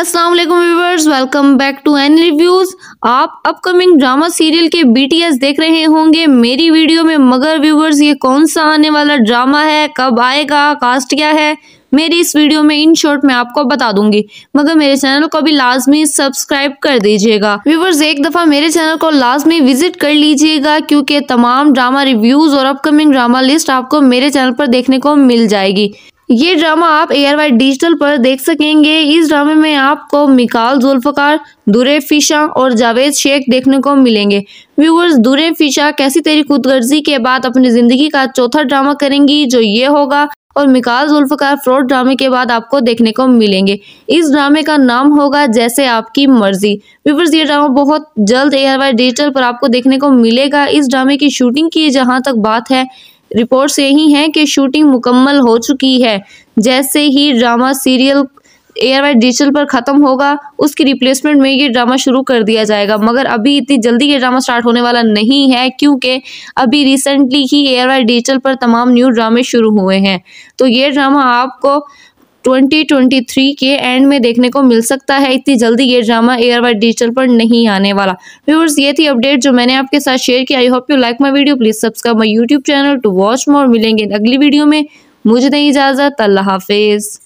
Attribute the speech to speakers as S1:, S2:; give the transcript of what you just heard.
S1: अस्सलाम वालेकुम viewers welcome back to N reviews आप अपकमिंग ड्रामा सीरियल के बीटीएस देख रहे होंगे मेरी वीडियो में मगर व्यूवर्स ये कौन सा आने वाला ड्रामा है कब आएगा कास्ट क्या है मेरी इस वीडियो में इन शॉर्ट में आपको बता दूंगी मगर मेरे चैनल को भी लाजमी सब्सक्राइब कर दीजिएगा व्यूवर्स एक दफ़ा मेरे चैनल को लाजमी विजिट कर लीजिएगा क्योंकि तमाम ड्रामा रिव्यूज़ और अपकमिंग ड्रामा लिस्ट आपको मेरे चैनल पर देखने को मिल जाएगी ये ड्रामा आप ए वाई डिजिटल पर देख सकेंगे इस ड्रामे में आपको मिकाल जुल्फ़कार दुरे फिशा और जावेद शेख देखने को मिलेंगे व्यूअर्स दुरे फिशा कैसी तेरी खुदगर्जी के बाद अपनी ज़िंदगी का चौथा ड्रामा करेंगी जो ये होगा और मिकाल जुल्फ़कार फ्रॉड ड्रामे के बाद आपको देखने को मिलेंगे इस ड्रामे का नाम होगा जैसे आपकी मर्जी व्यूवर्स ये ड्रामा बहुत जल्द ए वाई डिजिटल पर आपको देखने को मिलेगा इस ड्रामे की शूटिंग की जहाँ तक बात है रिपोर्ट्स यही हैं कि शूटिंग मुकम्मल हो चुकी है जैसे ही ड्रामा सीरियल एयर डिजिटल पर ख़त्म होगा उसकी रिप्लेसमेंट में ये ड्रामा शुरू कर दिया जाएगा मगर अभी इतनी जल्दी ये ड्रामा स्टार्ट होने वाला नहीं है क्योंकि अभी रिसेंटली ही एयर वाई डिजिटल पर तमाम न्यू ड्रामे शुरू हुए हैं तो ये ड्रामा आपको 2023 के एंड में देखने को मिल सकता है इतनी जल्दी ये ड्रामा एयर वाई डिजिटल पर नहीं आने वाला व्यूअर्स ये थी अपडेट जो मैंने आपके साथ शेयर की I hope you like my video please subscribe my YouTube channel to watch more मिलेंगे अगली वीडियो में मुझे नहीं इजाज़त अल्लाह हाफिज़